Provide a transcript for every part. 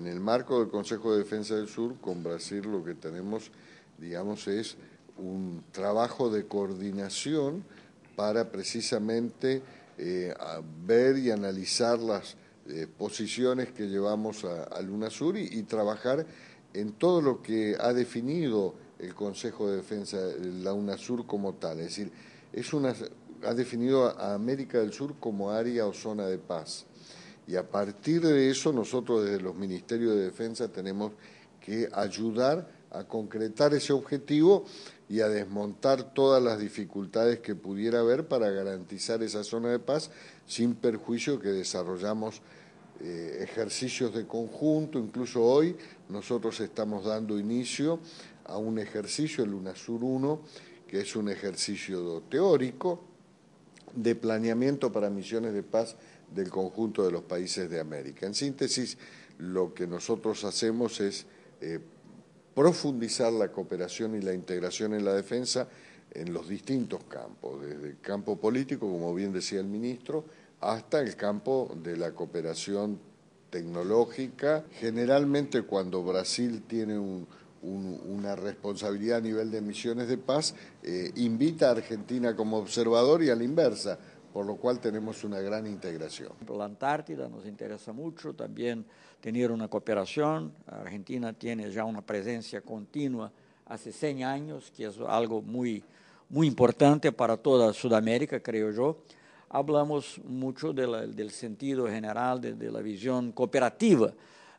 En el marco del Consejo de Defensa del Sur, con Brasil lo que tenemos, digamos, es un trabajo de coordinación para precisamente eh, ver y analizar las eh, posiciones que llevamos a, UNASUR y, trabajar en todo lo que ha definido el Consejo de Defensa, la UNASUR como tal. Es decir, ha definido a América del Sur como área o zona de paz. Y a partir de eso nosotros desde los Ministerios de Defensa tenemos que ayudar a concretar ese objetivo y a desmontar todas las dificultades que pudiera haber para garantizar esa zona de paz sin perjuicio que desarrollamos eh, ejercicios de conjunto, incluso hoy nosotros estamos dando inicio a un ejercicio, el UNASUR 1, que es un ejercicio teórico, de planeamiento para misiones de paz del conjunto de los países de América. En síntesis, lo que nosotros hacemos es eh, profundizar la cooperación y la integración en la defensa en los distintos campos, desde el campo político, como bien decía el ministro, hasta el campo de la cooperación tecnológica. Generalmente cuando Brasil tiene un, una responsabilidad a nivel de misiones de paz, eh, invita a Argentina como observador y a la inversa, por lo cual tenemos una gran integración. La Antártida nos interesa mucho también tener una cooperación. Argentina tiene ya una presencia continua hace 100 años, que es algo muy, muy importante para toda Sudamérica, creo yo. Hablamos mucho del sentido general, de la visión cooperativa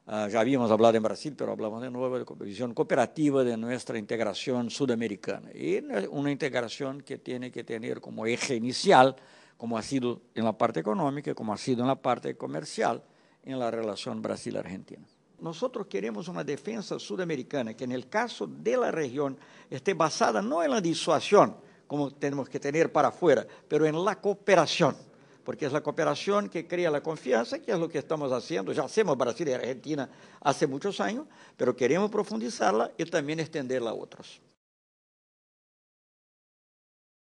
Ah, ya habíamos hablado en Brasil, pero hablamos de nuevo de la visión cooperativa de nuestra integración sudamericana. Y una integración que tiene que tener como eje inicial, como ha sido en la parte económica, como ha sido en la parte comercial, en la relación Brasil-Argentina. Nosotros queremos una defensa sudamericana que en el caso de la región esté basada no en la disuasión, como tenemos que tener para afuera, pero en la cooperación porque es la cooperación que crea la confianza, que es lo que estamos haciendo. Ya hacemos Brasil y Argentina hace muchos años, pero queremos profundizarla y también extenderla a otros.